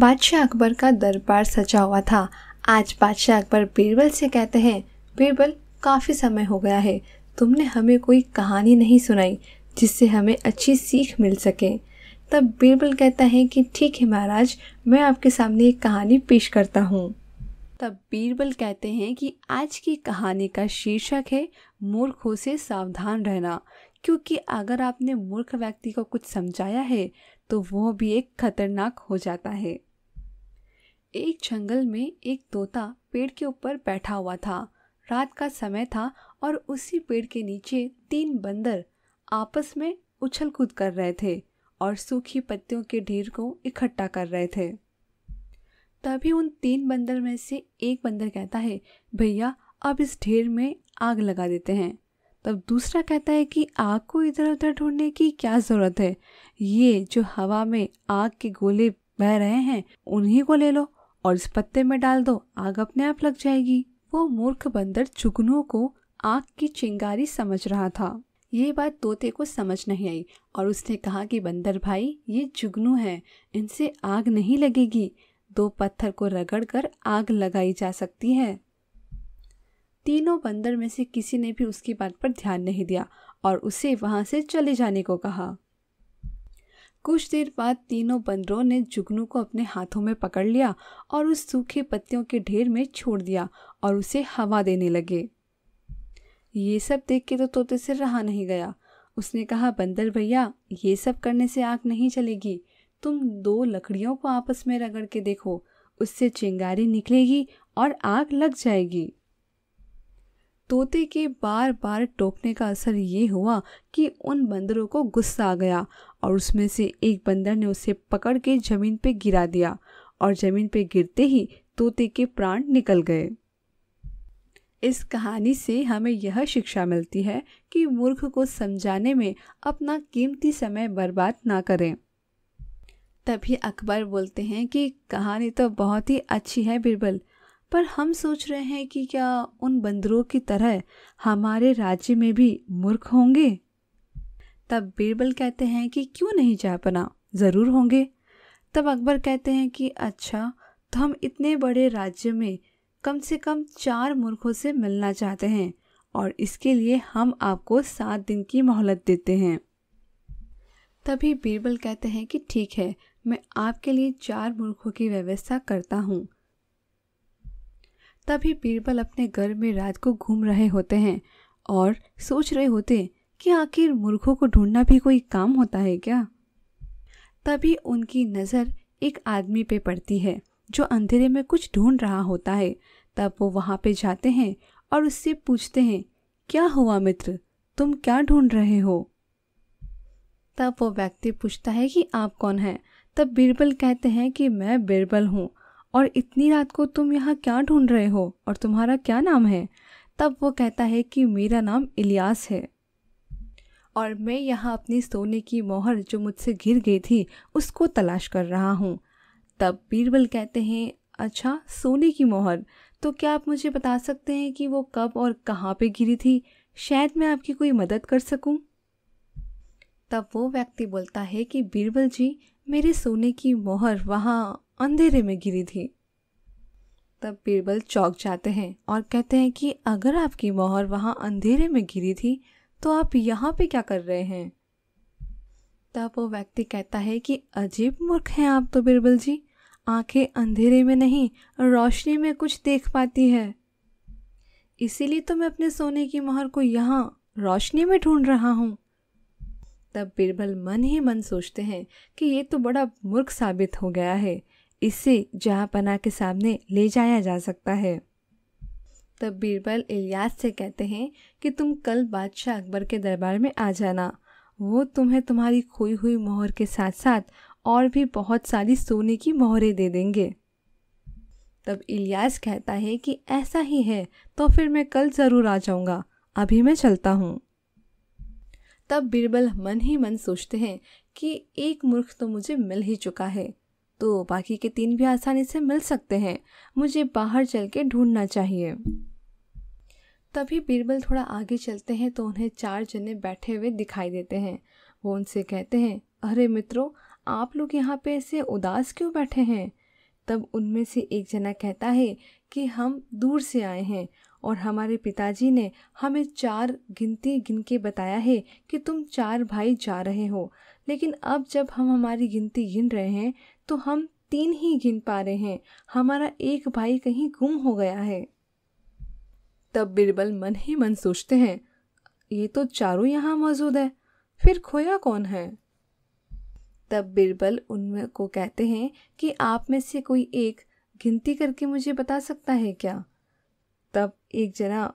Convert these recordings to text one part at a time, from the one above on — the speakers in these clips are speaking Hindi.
बादशाह अकबर का दरबार सजा हुआ था आज बादशाह अकबर बीरबल से कहते हैं बीरबल काफ़ी समय हो गया है तुमने हमें कोई कहानी नहीं सुनाई जिससे हमें अच्छी सीख मिल सके तब बीरबल कहता है कि ठीक है महाराज मैं आपके सामने एक कहानी पेश करता हूँ तब बीरबल कहते हैं कि आज की कहानी का शीर्षक है मूर्खों से सावधान रहना क्योंकि अगर आपने मूर्ख व्यक्ति को कुछ समझाया है तो वह भी एक खतरनाक हो जाता है एक जंगल में एक तोता पेड़ के ऊपर बैठा हुआ था रात का समय था और उसी पेड़ के नीचे तीन बंदर आपस में उछल कूद कर रहे थे और सूखी पत्तियों के ढेर को इकट्ठा कर रहे थे तभी उन तीन बंदर में से एक बंदर कहता है भैया अब इस ढेर में आग लगा देते हैं तब दूसरा कहता है कि आग को इधर उधर ढूंढने की क्या ज़रूरत है ये जो हवा में आग के गोले बह रहे हैं उन्हीं को ले लो और इस पत्ते में डाल दो आग अपने आप लग जाएगी वो मूर्ख बंदर चुगनों को आग की चिंगारी समझ रहा था ये बात तोते को समझ नहीं आई और उसने कहा कि बंदर भाई ये जुगनू है इनसे आग नहीं लगेगी दो पत्थर को रगड़कर आग लगाई जा सकती है तीनों बंदर में से किसी ने भी उसकी बात पर ध्यान नहीं दिया और उसे वहां से चले जाने को कहा कुछ देर बाद तीनों बंदरों ने जुगनू को अपने हाथों में पकड़ लिया और उस सूखे पत्तियों के ढेर में छोड़ दिया और उसे हवा देने लगे ये सब देख के तो तोते से रहा नहीं गया उसने कहा बंदर भैया ये सब करने से आग नहीं चलेगी तुम दो लकड़ियों को आपस में रगड़ के देखो उससे चिंगारी निकलेगी और आग लग जाएगी तोते के बार बार टोकने का असर ये हुआ कि उन बंदरों को गुस्सा आ गया और उसमें से एक बंदर ने उसे पकड़ के ज़मीन पे गिरा दिया और ज़मीन पे गिरते ही तोते के प्राण निकल गए इस कहानी से हमें यह शिक्षा मिलती है कि मूर्ख को समझाने में अपना कीमती समय बर्बाद ना करें तभी अकबर बोलते हैं कि कहानी तो बहुत ही अच्छी है बिरबल पर हम सोच रहे हैं कि क्या उन बंदरों की तरह हमारे राज्य में भी मूर्ख होंगे तब बीरबल कहते हैं कि क्यों नहीं जा बना ज़रूर होंगे तब अकबर कहते हैं कि अच्छा तो हम इतने बड़े राज्य में कम से कम चार मूर्खों से मिलना चाहते हैं और इसके लिए हम आपको सात दिन की मोहलत देते हैं तभी बीरबल कहते हैं कि ठीक है मैं आपके लिए चार मूर्खों की व्यवस्था करता हूँ तभी बीरबल अपने घर में रात को घूम रहे होते हैं और सोच रहे होते कि आखिर मूर्खों को ढूंढना भी कोई काम होता है क्या तभी उनकी नज़र एक आदमी पे पड़ती है जो अंधेरे में कुछ ढूंढ रहा होता है तब वो वहाँ पे जाते हैं और उससे पूछते हैं क्या हुआ मित्र तुम क्या ढूंढ रहे हो तब वो व्यक्ति पूछता है कि आप कौन हैं तब बीरबल कहते हैं कि मैं बीरबल हूँ और इतनी रात को तुम यहाँ क्या ढूंढ रहे हो और तुम्हारा क्या नाम है तब वो कहता है कि मेरा नाम इलियास है और मैं यहाँ अपनी सोने की मोहर जो मुझसे घिर गई थी उसको तलाश कर रहा हूँ तब बीरबल कहते हैं अच्छा सोने की मोहर तो क्या आप मुझे बता सकते हैं कि वो कब और कहाँ पे गिरी थी शायद मैं आपकी कोई मदद कर सकूं? तब वो व्यक्ति बोलता है कि बीरबल जी मेरे सोने की मोहर वहाँ अंधेरे में गिरी थी तब बीरबल चौक जाते हैं और कहते हैं कि अगर आपकी मोहर वहाँ अंधेरे में गिरी थी तो आप यहाँ पे क्या कर रहे हैं तब वो व्यक्ति कहता है कि अजीब मूर्ख हैं आप तो बीरबल जी आंखें अंधेरे में नहीं रोशनी में कुछ देख पाती है इसीलिए तो मैं अपने सोने की मोहर को यहाँ रोशनी में ढूंढ रहा हूँ तब बीरबल मन ही मन सोचते हैं कि ये तो बड़ा मूर्ख साबित हो गया है इससे पना के सामने ले जाया जा सकता है तब बीरबल इलियास से कहते हैं कि तुम कल बादशाह अकबर के दरबार में आ जाना वो तुम्हें तुम्हारी खोई हुई मोहर के साथ साथ और भी बहुत सारी सोने की मोहरें दे देंगे तब इलियास कहता है कि ऐसा ही है तो फिर मैं कल ज़रूर आ जाऊँगा अभी मैं चलता हूँ तब बीरबल मन ही मन सोचते हैं कि एक मूर्ख तो मुझे मिल ही चुका है तो बाकी के तीन भी आसानी से मिल सकते हैं मुझे बाहर चल के ढूंढना चाहिए तभी बीरबल थोड़ा आगे चलते हैं तो उन्हें चार जने बैठे हुए दिखाई देते हैं वो उनसे कहते हैं अरे मित्रों आप लोग यहाँ पे ऐसे उदास क्यों बैठे हैं तब उनमें से एक जना कहता है कि हम दूर से आए हैं और हमारे पिताजी ने हमें चार गिनती गिन के बताया है कि तुम चार भाई जा रहे हो लेकिन अब जब हम हमारी गिनती गिन रहे हैं तो हम तीन ही गिन पा रहे हैं हमारा एक भाई कहीं गुम हो गया है तब बिरबल मन ही मन सोचते हैं ये तो चारों यहाँ मौजूद है फिर खोया कौन है तब बिरबल उनमें को कहते हैं कि आप में से कोई एक गिनती करके मुझे बता सकता है क्या तब एक जना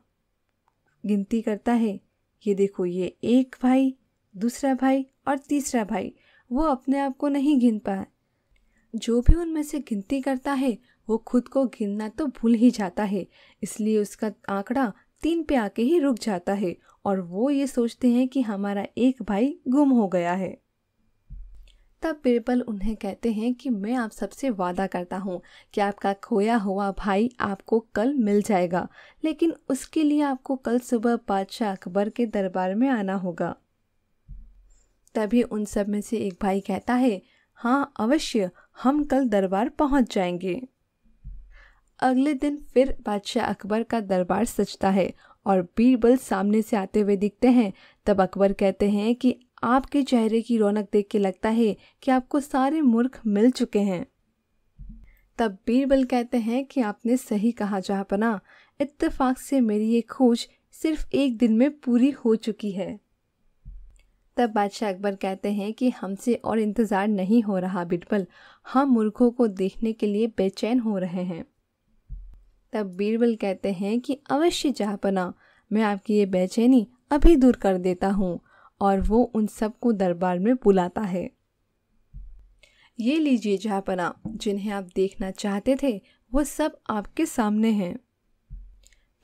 गिनती करता है ये देखो ये एक भाई दूसरा भाई और तीसरा भाई वो अपने आप को नहीं गिन पा जो भी उनमें से गिनती करता है वो खुद को गिनना तो भूल ही जाता है इसलिए उसका आंकड़ा तीन पे आके ही रुक जाता है और वो ये सोचते हैं कि हमारा एक भाई गुम हो गया है तब बीरबल उन्हें कहते हैं कि मैं आप सबसे वादा करता हूँ कि आपका खोया हुआ भाई आपको कल मिल जाएगा लेकिन उसके लिए आपको कल सुबह बादशाह अकबर के दरबार में आना होगा तभी उन सब में से एक भाई कहता है हाँ अवश्य हम कल दरबार पहुंच जाएंगे अगले दिन फिर बादशाह अकबर का दरबार सजता है और बीरबल सामने से आते हुए दिखते हैं तब अकबर कहते हैं कि आपके चेहरे की रौनक देख के लगता है कि आपको सारे मूर्ख मिल चुके हैं तब बीरबल कहते हैं कि आपने सही कहा पना इतफाक से मेरी ये खोज सिर्फ एक दिन में पूरी हो चुकी है तब बादशाह अकबर कहते हैं कि हमसे और इंतज़ार नहीं हो रहा बिरबल हम मूर्खों को देखने के लिए बेचैन हो रहे हैं तब बीरबल कहते हैं कि अवश्य चाहपना मैं आपकी ये बेचैनी अभी दूर कर देता हूँ और वो उन सबको दरबार में बुलाता है ये लीजिए जहापना जिन्हें आप देखना चाहते थे वो सब आपके सामने हैं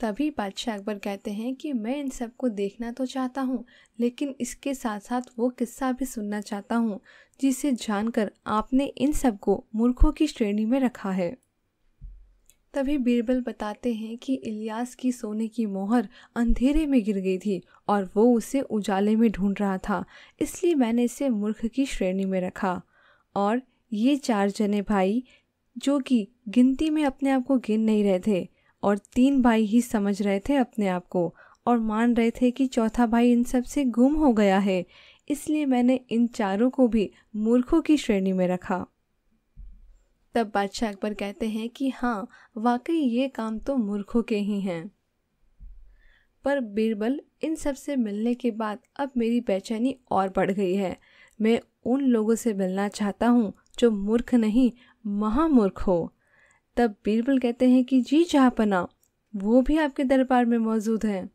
तभी बादशाह अकबर कहते हैं कि मैं इन सबको देखना तो चाहता हूँ लेकिन इसके साथ साथ वो किस्सा भी सुनना चाहता हूँ जिसे जानकर आपने इन सबको मूर्खों की श्रेणी में रखा है तभी बीरबल बताते हैं कि इलियास की सोने की मोहर अंधेरे में गिर गई थी और वो उसे उजाले में ढूंढ रहा था इसलिए मैंने इसे मूर्ख की श्रेणी में रखा और ये चार जने भाई जो कि गिनती में अपने आप को गिन नहीं रहे थे और तीन भाई ही समझ रहे थे अपने आप को और मान रहे थे कि चौथा भाई इन सब से गुम हो गया है इसलिए मैंने इन चारों को भी मूर्खों की श्रेणी में रखा तब बादशाह अकबर कहते हैं कि हाँ वाकई ये काम तो मूर्खों के ही हैं पर बीरबल इन सब से मिलने के बाद अब मेरी बेचैनी और बढ़ गई है मैं उन लोगों से मिलना चाहता हूँ जो मूर्ख नहीं महामूर्ख हो तब बीरबल कहते हैं कि जी जहाँपना वो भी आपके दरबार में मौजूद हैं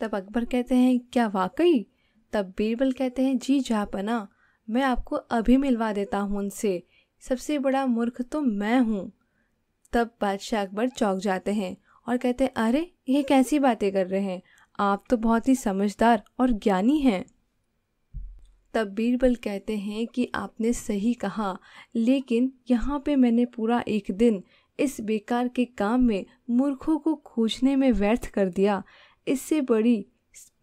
तब अकबर कहते हैं क्या वाकई तब बीरबल कहते हैं जी जहाँपना मैं आपको अभी मिलवा देता हूँ उनसे सबसे बड़ा मूर्ख तो मैं हूँ तब बादशाह अकबर चौक जाते हैं और कहते हैं अरे ये कैसी बातें कर रहे हैं आप तो बहुत ही समझदार और ज्ञानी हैं तब बीरबल कहते हैं कि आपने सही कहा लेकिन यहाँ पे मैंने पूरा एक दिन इस बेकार के काम में मूर्खों को खोजने में व्यर्थ कर दिया इससे बड़ी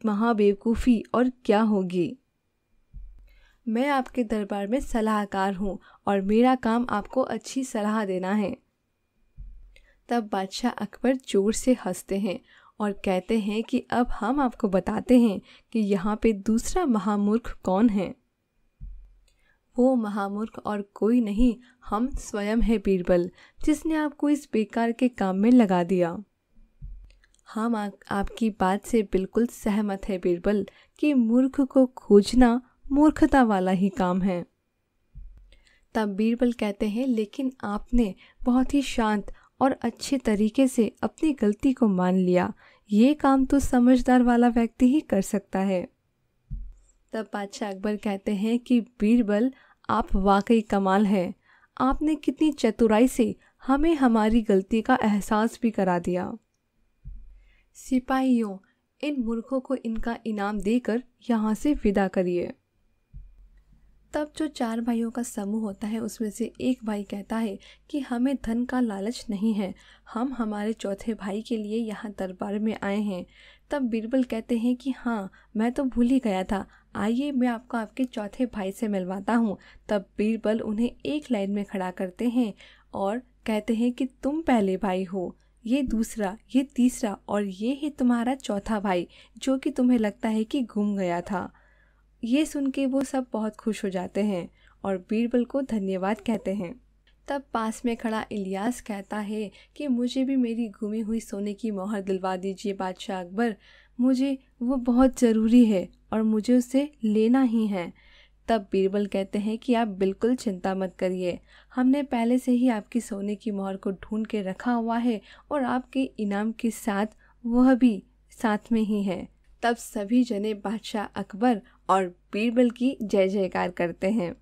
महाबेवकूफ़ी और क्या होगी मैं आपके दरबार में सलाहकार हूँ और मेरा काम आपको अच्छी सलाह देना है तब बादशाह अकबर जोर से हंसते हैं और कहते हैं कि अब हम आपको बताते हैं कि यहाँ पे दूसरा महामूर्ख कौन है वो महामूर्ख और कोई नहीं हम स्वयं है बीरबल जिसने आपको इस बेकार के काम में लगा दिया हम आ, आपकी बात से बिल्कुल सहमत है बीरबल कि मूर्ख को खोजना मूर्खता वाला ही काम है तब बीरबल कहते हैं लेकिन आपने बहुत ही शांत और अच्छे तरीके से अपनी गलती को मान लिया ये काम तो समझदार वाला व्यक्ति ही कर सकता है तब बादशाह अकबर कहते हैं कि बीरबल आप वाकई कमाल हैं आपने कितनी चतुराई से हमें हमारी गलती का एहसास भी करा दिया सिपाहियों इन मूर्खों को इनका इनाम देकर यहाँ से विदा करिए तब जो चार भाइयों का समूह होता है उसमें से एक भाई कहता है कि हमें धन का लालच नहीं है हम हमारे चौथे भाई के लिए यहाँ दरबार में आए हैं तब बीरबल कहते हैं कि हाँ मैं तो भूल ही गया था आइए मैं आपको आपके चौथे भाई से मिलवाता हूँ तब बीरबल उन्हें एक लाइन में खड़ा करते हैं और कहते हैं कि तुम पहले भाई हो ये दूसरा ये तीसरा और ये है तुम्हारा चौथा भाई जो कि तुम्हें लगता है कि गुम गया था ये सुन के वो सब बहुत खुश हो जाते हैं और बीरबल को धन्यवाद कहते हैं तब पास में खड़ा इलियास कहता है कि मुझे भी मेरी घूमी हुई सोने की मोहर दिलवा दीजिए बादशाह अकबर मुझे वो बहुत ज़रूरी है और मुझे उसे लेना ही है तब बीरबल कहते हैं कि आप बिल्कुल चिंता मत करिए हमने पहले से ही आपकी सोने की मोहर को ढूंढ के रखा हुआ है और आपके इनाम के साथ वह भी साथ में ही है तब सभी जने बादशाह अकबर और बीरबल की जय जयकार करते हैं